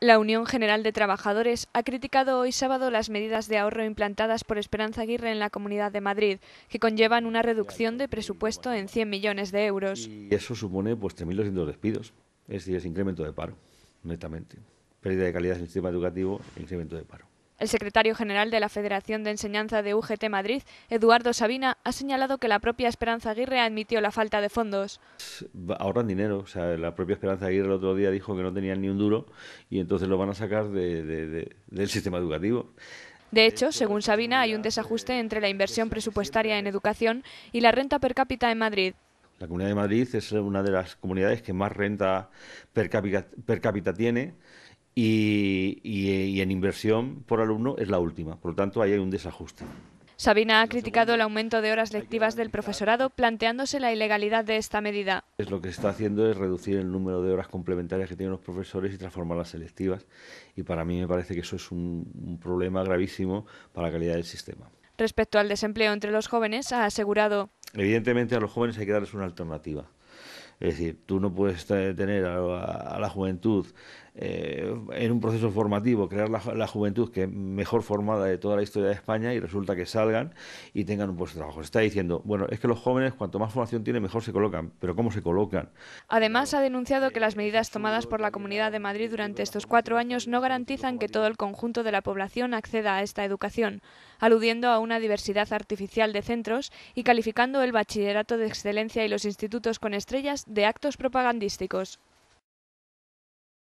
La Unión General de Trabajadores ha criticado hoy sábado las medidas de ahorro implantadas por Esperanza Aguirre en la Comunidad de Madrid, que conllevan una reducción de presupuesto en 100 millones de euros. Y eso supone pues 3.200 despidos, es decir, es incremento de paro, netamente. Pérdida de calidad en el sistema educativo, incremento de paro. El secretario general de la Federación de Enseñanza de UGT Madrid, Eduardo Sabina, ha señalado que la propia Esperanza Aguirre admitió la falta de fondos. Ahorran dinero, o sea, la propia Esperanza Aguirre el otro día dijo que no tenían ni un duro y entonces lo van a sacar del sistema educativo. De hecho, según Sabina, hay un desajuste entre la inversión presupuestaria en educación y la renta per cápita en Madrid. La Comunidad de Madrid es una de las comunidades que más renta per cápita tiene eh, y, en inversión por alumno es la última. Por lo tanto, ahí hay un desajuste. Sabina ha criticado el aumento de horas lectivas del profesorado, planteándose la ilegalidad de esta medida. Es lo que se está haciendo es reducir el número de horas complementarias que tienen los profesores y transformar las selectivas. Y para mí me parece que eso es un problema gravísimo para la calidad del sistema. Respecto al desempleo entre los jóvenes, ha asegurado. Evidentemente a los jóvenes hay que darles una alternativa. Es decir, tú no puedes tener a, la juventud eh, en un proceso formativo, crear la, juventud que es mejor formada de toda la historia de España y resulta que salgan y tengan un puesto de trabajo. Se está diciendo, bueno, es que los jóvenes cuanto más formación tienen, mejor se colocan, pero ¿cómo se colocan? Además, ha denunciado que las medidas tomadas por la Comunidad de Madrid durante estos cuatro años no garantizan que todo el conjunto de la población acceda a esta educación aludiendo a una diversidad artificial de centros y calificando el bachillerato de excelencia y los institutos con estrellas de actos propagandísticos.